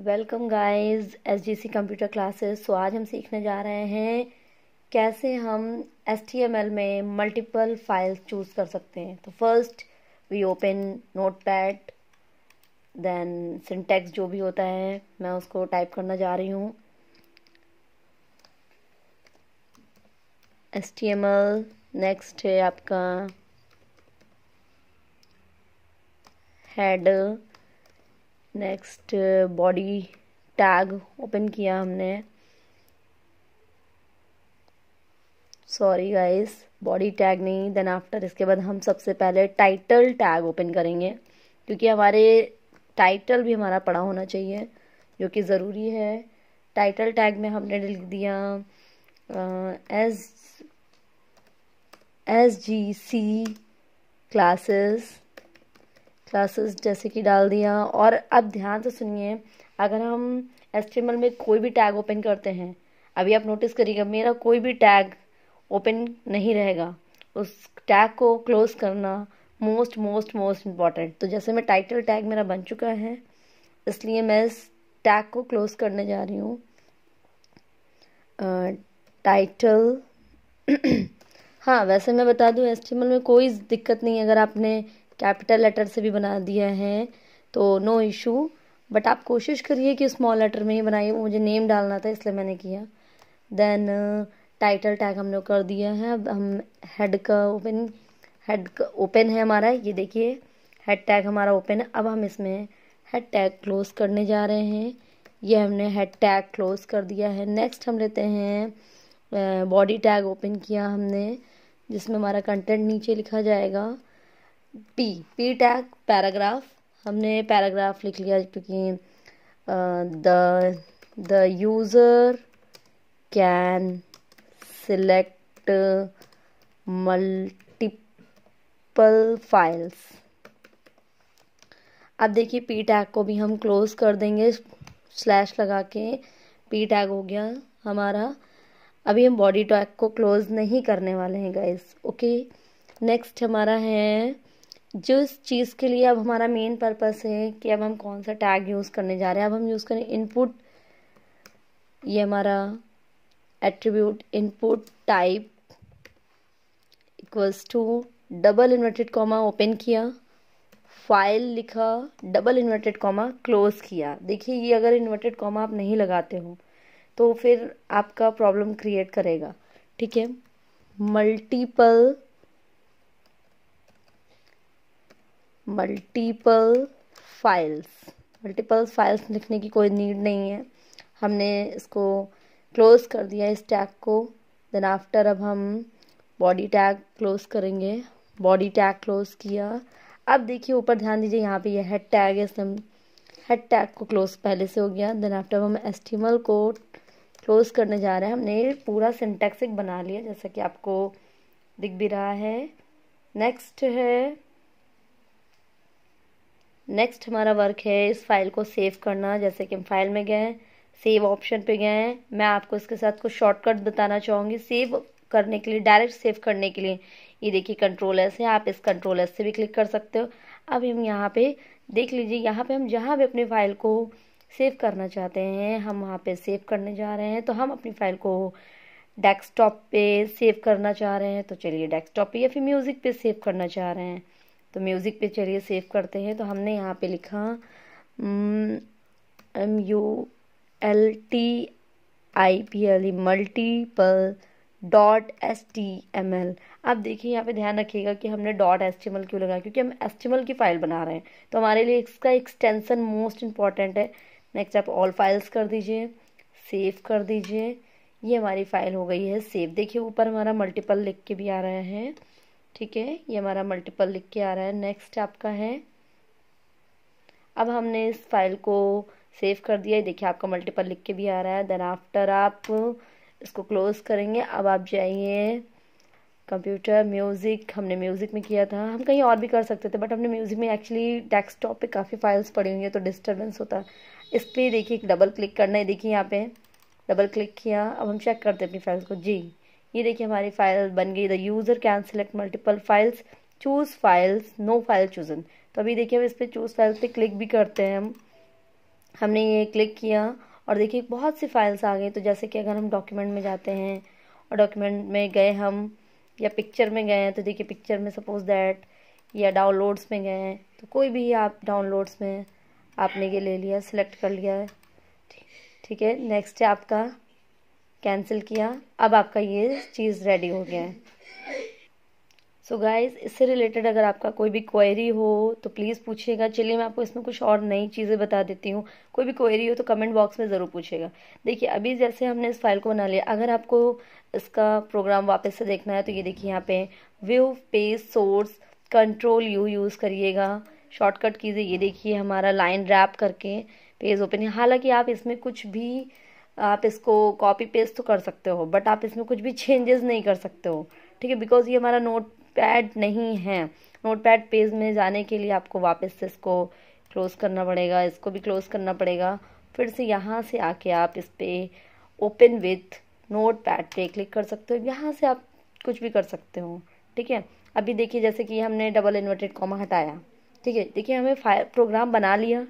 welcome guys SGC computer classes तो आज हम सीखने जा रहे हैं कैसे हम एसटीएमएल में मल्टीपल फाइल्स चूज़ कर सकते हैं तो first we open notepad then syntax जो भी होता है मैं उसको टाइप करना जा रही हूँ S T M L next है आपका head next body tag open किया हमने सॉरी गाइस बॉडी टैग नहीं देन आफ्टर इसके बाद हम सबसे पहले टाइटल टैग ओपन करेंगे क्योंकि हमारे टाइटल भी हमारा पड़ा होना चाहिए जो कि ज़रूरी है टाइटल टैग में हमने लिख दिया S S G C classes classes जैसे कि डाल दिया और अब ध्यान से सुनिए अगर हम एस में कोई भी टैग ओपन करते हैं अभी आप नोटिस करिएगा मेरा कोई भी टैग ओपन नहीं रहेगा उस टैग को क्लोज करना मोस्ट मोस्ट मोस्ट इम्पॉर्टेंट तो जैसे मैं टाइटल टैग मेरा बन चुका है इसलिए मैं इस टैग को क्लोज करने जा रही हूँ टाइटल हाँ वैसे मैं बता दूँ एस में कोई दिक्कत नहीं अगर आपने कैपिटल लेटर से भी बना दिया है तो नो इशू बट आप कोशिश करिए कि स्मॉल लेटर में ही बनाइए वो मुझे नेम डालना था इसलिए मैंने किया देन टाइटल टैग हमने कर दिया है अब हम हेड का ओपन हेड का ओपन है हमारा ये देखिए हेड टैग हमारा ओपन है अब हम इसमें हेड टैग क्लोज करने जा रहे हैं ये हमने हेड टैग क्लोज कर दिया है नेक्स्ट हम लेते हैं बॉडी टैग ओपन किया हमने जिसमें हमारा कंटेंट नीचे लिखा जाएगा पी पी टैग पैराग्राफ हमने पैराग्राफ लिख लिया क्योंकि the the user can select multiple files अब देखिए पी टैग को भी हम क्लोज़ कर देंगे स्लैश लगा के पी टैग हो गया हमारा अभी हम बॉडी टैग को क्लोज़ नहीं करने वाले हैं गाइस ओके नेक्स्ट हमारा है जिस चीज़ के लिए अब हमारा मेन पर्पस है कि अब हम कौन सा टैग यूज़ करने जा रहे हैं अब हम यूज़ करें इनपुट ये हमारा attribute input type equals to double inverted comma open किया फाइल लिखा डबल इन्वर्टेड कॉमा क्लोज किया देखिए ये अगर इन्वर्टेड कॉमा आप नहीं लगाते हो तो फिर आपका प्रॉब्लम क्रिएट करेगा ठीक है multiple multiple files multiple files लिखने की कोई नीड नहीं है हमने इसको क्लोज़ कर दिया इस टैग को देन आफ्टर अब हम बॉडी टैग क्लोज़ करेंगे बॉडी टैग क्लोज़ किया अब देखिए ऊपर ध्यान दीजिए यहाँ पे ये हेड टैग है हम हेड टैग को क्लोज़ पहले से हो गया देन आफ्टर हम एस्टिमल को क्लोज़ करने जा रहे हैं हमने पूरा सिंटेक्सिक बना लिया जैसा कि आपको दिख भी रहा है नेक्स्ट है नेक्स्ट हमारा वर्क है इस फाइल को सेव करना जैसे कि हम फाइल में गए हैं सेव ऑप्शन पे गए हैं मैं आपको इसके साथ कुछ शॉर्टकट बताना चाहूँगी सेव करने के लिए डायरेक्ट सेव करने के लिए ये देखिए कंट्रोल एस है आप इस कंट्रोल एस से भी क्लिक कर सकते हो अब हम यहाँ पे देख लीजिए यहाँ पे हम जहाँ भी अपनी फ़ाइल को सेव करना चाहते हैं हम वहाँ पे सेव करने जा रहे हैं तो हम अपनी फ़ाइल को डेस्कटॉप पे सेव करना चाह रहे हैं तो चलिए डेस्कटॉप पे या फिर म्यूज़िक पे सेव करना चाह रहे हैं तो म्यूज़िक पे चलिए सेव करते हैं तो हमने यहाँ पे लिखा M U L T I P L E multiple dot S T M L आप देखिए यहाँ पे ध्यान रखिएगा कि हमने dot S T M L क्यों लगाया क्योंकि हम एस टी एम एल की फ़ाइल बना रहे हैं तो हमारे लिए इसका एक्सटेंसन मोस्ट इम्पॉर्टेंट है नेक्स्ट आप ऑल फाइल्स कर दीजिए सेव कर दीजिए ये हमारी फ़ाइल हो गई है सेव देखिए ऊपर हमारा मल्टीपल लिख के भी आ रहा है ठीक है ये हमारा मल्टीपल लिख के आ रहा है नेक्स्ट आपका है अब हमने इस फाइल को सेव कर दिया है देखिए आपका मल्टीपल लिख के भी आ रहा है देन आफ्टर आप इसको क्लोज करेंगे अब आप जाइए कंप्यूटर म्यूज़िक हमने म्यूज़िक में किया था हम कहीं और भी कर सकते थे बट हमने म्यूज़िक में एक्चुअली डेस्कटॉप पे काफ़ी फाइल्स पड़ी हुई हैं तो डिस्टर्बेंस होता है इस पर देखिए डबल क्लिक करना है देखिए यहाँ पे डबल क्लिक किया अब हम चेक करते हैं अपनी फाइल्स को जी ये देखिए हमारी फाइल बन गई the user can select multiple files choose files no file chosen तो अभी देखिए हम इस पर चूज़ फाइल्स पे क्लिक भी करते हैं हम हमने ये क्लिक किया और देखिए बहुत सी फाइल्स आ गई तो जैसे कि अगर हम डॉक्यूमेंट में जाते हैं और डॉक्यूमेंट में गए हम या पिक्चर में गए हैं तो देखिए पिक्चर में सपोज़ दैट या डाउनलोड्स में गए हैं तो कोई भी आप डाउनलोड्स में आपने ये ले लिया सिलेक्ट कर लिया है ठीक है नेक्स्ट है आपका कैंसिल किया अब आपका ये चीज़ रेडी हो गया है सो गाइज इससे रिलेटेड अगर आपका कोई भी क्वेरी हो तो प्लीज़ पूछिएगा चलिए मैं आपको इसमें कुछ और नई चीज़ें बता देती हूँ कोई भी क्वेरी हो तो कमेंट बॉक्स में ज़रूर पूछिएगा देखिए अभी जैसे हमने इस फाइल को बना लिया अगर आपको इसका प्रोग्राम वापस से देखना है तो ये देखिए यहाँ पे view page source control U use करिएगा शॉर्टकट कीजिए ये देखिए हमारा लाइन रैप करके पेज ओपन हालांकि आप इसमें कुछ भी आप इसको कॉपी पेस्ट तो कर सकते हो बट आप इसमें कुछ भी चेंजेस नहीं कर सकते हो ठीक है बिकॉज ये हमारा नोट पैड नहीं है नोट पैड पेज में जाने के लिए आपको वापस से इसको क्लोज़ करना पड़ेगा इसको भी क्लोज़ करना पड़ेगा फिर से यहाँ से आके आप इस पर ओपन विथ नोट पैड पे क्लिक कर सकते हो यहाँ से आप कुछ भी कर सकते हो ठीक है अभी देखिए जैसे कि हमने डबल इन्वर्टेड कॉमा हटाया ठीक है देखिए हमें प्रोग्राम बना लिया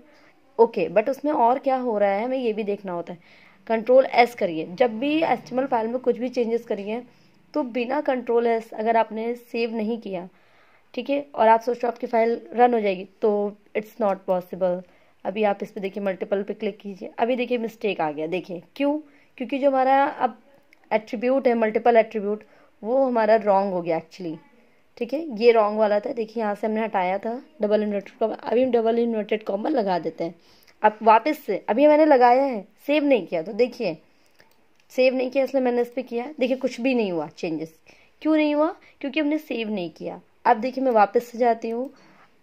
ओके बट उसमें और क्या हो रहा है हमें ये भी देखना होता है कंट्रोल एस करिए जब भी एस्टिमल फाइल में कुछ भी चेंजेस करिए तो बिना कंट्रोल एस अगर आपने सेव नहीं किया ठीक है और आप सोच रहे हो आपकी फाइल रन हो जाएगी तो इट्स नॉट पॉसिबल अभी आप इस पर देखिए मल्टीपल पे क्लिक कीजिए अभी देखिए मिस्टेक आ गया देखिए क्यों क्योंकि जो हमारा अब एट्रीब्यूट है मल्टीपल एट्रीब्यूट वो हमारा रॉन्ग हो गया एक्चुअली ठीक है ये रॉन्ग वाला था देखिए यहाँ से हमने हटाया था डबल इन्वर्टेड कॉमा अभी हम डबल इन्वर्टेड कॉमा लगा देते हैं अब वापस से अभी मैंने लगाया है सेव नहीं किया तो देखिए सेव नहीं किया इसलिए मैंने इस पर किया देखिए कुछ भी नहीं हुआ चेंजेस क्यों नहीं हुआ क्योंकि हमने सेव नहीं किया अब देखिए मैं वापस से जाती हूँ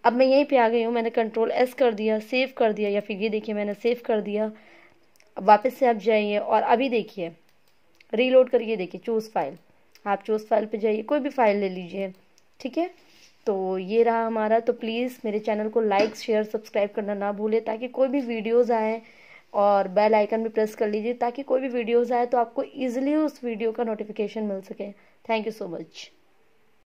अब मैं यहीं पे आ गई हूँ मैंने कंट्रोल एस कर दिया सेव कर दिया या फिर ये देखिए मैंने सेव कर दिया अब वापस से आप जाइए और अभी देखिए रीलोड करिए देखिए चूज़ फाइल आप चूज़ फाइल पर जाइए कोई भी फाइल ले लीजिए ठीक है तो ये रहा हमारा तो प्लीज़ मेरे चैनल को लाइक शेयर सब्सक्राइब करना ना भूलें ताकि कोई भी वीडियोज़ आएँ और बेल आइकन भी प्रेस कर लीजिए ताकि कोई भी वीडियोज़ आए तो आपको ईजिली उस वीडियो का नोटिफिकेशन मिल सके थैंक यू सो मच